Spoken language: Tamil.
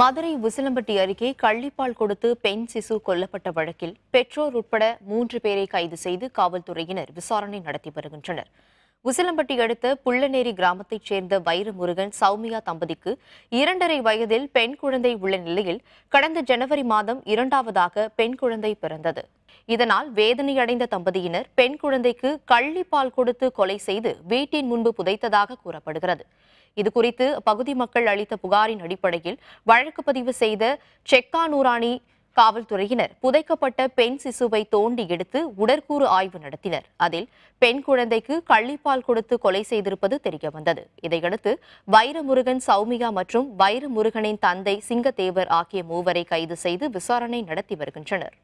மதுரை உசிலம்பட்டி அருகே கள்ளிப்பால் கொடுத்து பெண் சிசு கொல்லப்பட்ட வழக்கில் பெற்றோர் உட்பட மூன்று பேரை கைது செய்து காவல்துறையினர் விசாரணை நடத்தி வருகின்றனர் உசிலம்பட்டி அடுத்த புள்ளநேரி கிராமத்தைச் சேர்ந்த வைரமுருகன் சௌமியா தம்பதிக்கு இரண்டரை வயதில் பெண் குழந்தை உள்ள நிலையில் கடந்த ஜனவரி மாதம் இரண்டாவதாக பெண் குழந்தை பிறந்தது இதனால் வேதனையடைந்த தம்பதியினர் பெண் குழந்தைக்கு கள்ளிப்பால் கொடுத்து கொலை செய்து வீட்டின் முன்பு புதைத்ததாக கூறப்படுகிறது இதுகுறித்து பகுதி மக்கள் அளித்த புகாரின் அடிப்படையில் வழக்கு பதிவு செய்த செக்கானூராணி காவல்துறையினர் புதைக்கப்பட்ட பெண் சிசுவை தோண்டி எடுத்து உடற்கூறு ஆய்வு நடத்தினர் அதில் பெண் குழந்தைக்கு கள்ளிப்பால் கொடுத்து கொலை செய்திருப்பது தெரியவந்தது இதையடுத்து வைரமுருகன் சௌமிகா மற்றும் வைரமுருகனின் தந்தை சிங்கத்தேவர் ஆகிய மூவரை கைது செய்து விசாரணை நடத்தி வருகின்றனர்